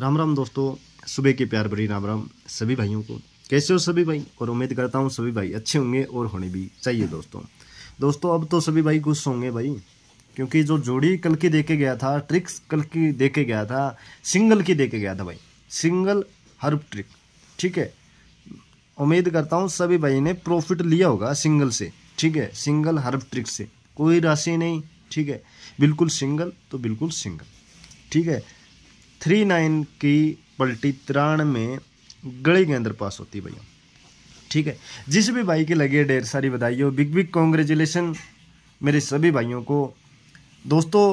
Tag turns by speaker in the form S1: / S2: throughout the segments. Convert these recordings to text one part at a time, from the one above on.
S1: राम राम दोस्तों सुबह के प्यार भरी राम राम सभी भाइयों को कैसे हो सभी भाई और उम्मीद करता हूँ सभी भाई अच्छे होंगे और होने भी चाहिए दोस्तों दोस्तों अब तो सभी भाई गुस्स होंगे भाई क्योंकि जो जोड़ी कल की देखे गया था ट्रिक्स कल की देखे गया था सिंगल की देखे गया था भाई सिंगल हर ट्रिक ठीक है उम्मीद करता हूँ सभी भाई ने प्रॉफिट लिया होगा सिंगल से ठीक है सिंगल हर ट्रिक से कोई राशि नहीं ठीक है बिल्कुल सिंगल तो बिल्कुल सिंगल ठीक है थ्री नाइन की पलटी तिरान में गली के अंदर पास होती है भैया ठीक है जिस भी भाई के लगे ढेर सारी बधाई हो बिग बिग कॉन्ग्रेचुलेसन मेरे सभी भाइयों को दोस्तों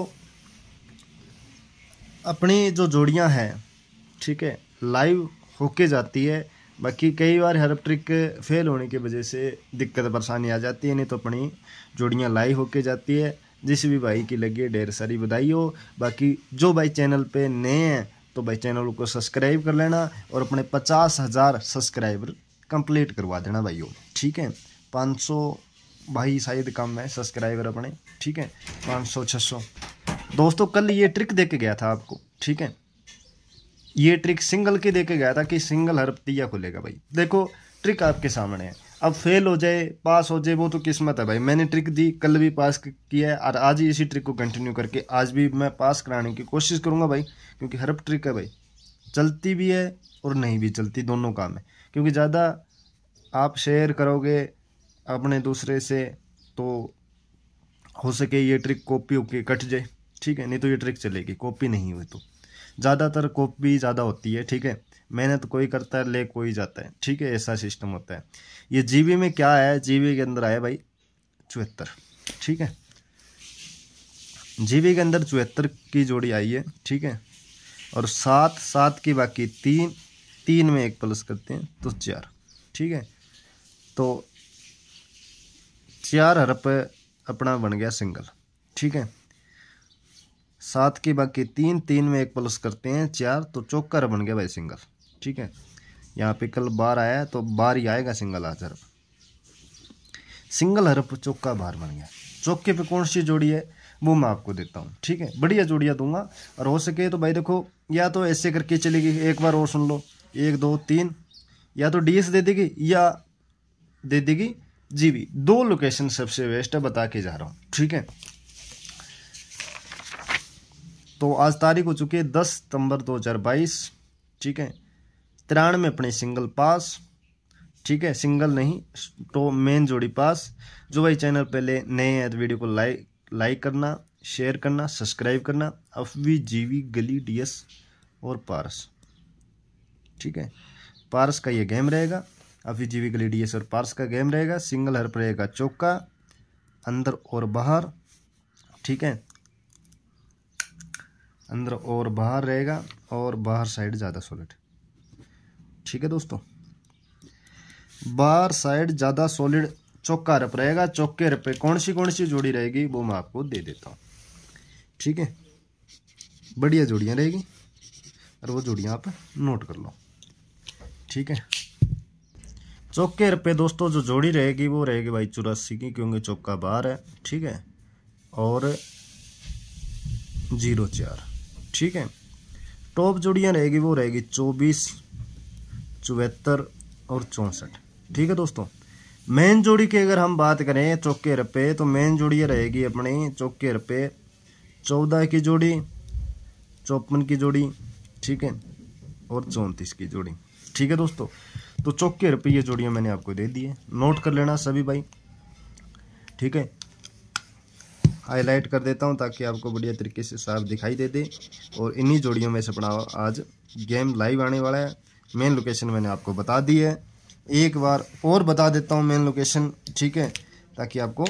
S1: अपनी जो जोड़ियां हैं ठीक है लाइव होके जाती है बाकी कई बार हर ट्रिक फेल होने की वजह से दिक्कत परेशानी आ जाती है नहीं तो अपनी जोड़ियां लाइव होके जाती है जिस भी भाई की लगी ढेर सारी बधाई हो बाकी जो भाई चैनल पे नए हैं तो भाई चैनल को सब्सक्राइब कर लेना और अपने पचास हज़ार सब्सक्राइबर कंप्लीट करवा देना भाई ठीक है पाँच सौ भाई शायद कम है सब्सक्राइबर अपने ठीक है पाँच सौ छः सौ दोस्तों कल ये ट्रिक दे के गया था आपको ठीक है ये ट्रिक सिंगल के दे के गया था कि सिंगल हर पतिया खुलेगा भाई देखो ट्रिक आपके सामने है अब फेल हो जाए पास हो जाए वो तो किस्मत है भाई मैंने ट्रिक दी कल भी पास किया है और आज ही इसी ट्रिक को कंटिन्यू करके आज भी मैं पास कराने की कोशिश करूँगा भाई क्योंकि हर ट्रिक है भाई चलती भी है और नहीं भी चलती दोनों काम है क्योंकि ज़्यादा आप शेयर करोगे अपने दूसरे से तो हो सके ये ट्रिक कॉपी होके कट जाए ठीक है नहीं तो ये ट्रिक चलेगी कॉपी नहीं हुई तो ज़्यादातर कॉपी ज़्यादा होती है ठीक है मेहनत कोई करता है ले कोई जाता है ठीक है ऐसा सिस्टम होता है ये जीबी में क्या है जीबी के अंदर आया भाई चौहत्तर ठीक है जीबी के अंदर चौहत्तर की जोड़ी आई है ठीक है और सात सात की बाकी तीन तीन में एक प्लस करते हैं तो चार ठीक है तो चार हरप अपना बन गया सिंगल ठीक है सात के बाकी तीन तीन में एक प्लस करते हैं चार तो चौकर बन गया भाई सिंगल ठीक है यहाँ पे कल बार आया तो बार ही आएगा सिंगल आज हरफ सिंगल हरफ चौका बार बन गया चौके पे कौन सी जोड़ी है वो मैं आपको देता हूँ ठीक है बढ़िया जोड़ियाँ दूंगा और हो सके तो भाई देखो या तो ऐसे करके चलेगी एक बार और सुन लो एक दो तीन या तो डी दे देगी या दे देगी जी भी दो लोकेशन सबसे बेस्ट है बता के जा रहा हूँ ठीक है तो आज तारीख हो चुकी है दस सितंबर 2022 ठीक है तिरानवे अपने सिंगल पास ठीक है सिंगल नहीं तो मेन जोड़ी पास जो भाई चैनल पहले नए हैं तो वीडियो को लाइक लाइक करना शेयर करना सब्सक्राइब करना अफवी जीवी गली डीएस और पारस ठीक है पारस का ये गेम रहेगा अफवी जीवी गली डीएस और पारस का गेम रहेगा सिंगल हर पर रहेगा चौका अंदर और बाहर ठीक है अंदर और बाहर रहेगा और बाहर साइड ज़्यादा सॉलिड ठीक है दोस्तों बाहर साइड ज़्यादा सॉलिड चौका रप रहेगा चौके रप पे कौन सी कौन सी जोड़ी रहेगी वो मैं आपको दे देता हूँ ठीक है बढ़िया जोड़ियाँ रहेगी और वो जोड़ियाँ आप नोट कर लो ठीक है चौके रुपये दोस्तों जो जोड़ी रहेगी वो रहेगी भाई चौरासी की क्योंकि चौका बाहर है ठीक है और जीरो चार ठीक है टॉप जोड़ियाँ रहेगी वो रहेगी चौबीस चौहत्तर और चौंसठ ठीक है दोस्तों मेन जोड़ी की अगर हम बात करें चौके रुपये तो मेन जोड़ी रहेगी अपनी चौके रुपये चौदह की जोड़ी चौपन की जोड़ी ठीक है और चौंतीस की जोड़ी ठीक है दोस्तों तो चौके रुपये ये जोड़ियाँ मैंने आपको दे दी है नोट कर लेना सभी भाई ठीक है हाईलाइट कर देता हूँ ताकि आपको बढ़िया तरीके से साफ दिखाई दे दे और इन्हीं जोड़ियों में से अपना आज गेम लाइव आने वाला है मेन लोकेशन मैंने आपको बता दी है एक बार और बता देता हूँ मेन लोकेशन ठीक है ताकि आपको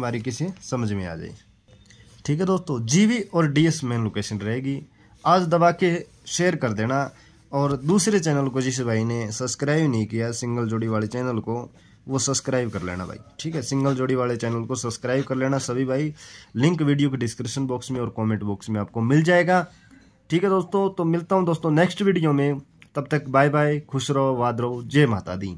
S1: बारीकी से समझ में आ जाए ठीक है दोस्तों जीवी और डीएस मेन लोकेशन रहेगी आज दबा के शेयर कर देना और दूसरे चैनल को जिस भाई ने सब्सक्राइब नहीं किया सिंगल जोड़ी वाले चैनल को वो सब्सक्राइब कर लेना भाई ठीक है सिंगल जोड़ी वाले चैनल को सब्सक्राइब कर लेना सभी भाई लिंक वीडियो के डिस्क्रिप्शन बॉक्स में और कमेंट बॉक्स में आपको मिल जाएगा ठीक है दोस्तों तो मिलता हूँ दोस्तों नेक्स्ट वीडियो में तब तक बाय बाय खुश रहो वाद रहो जय माता दी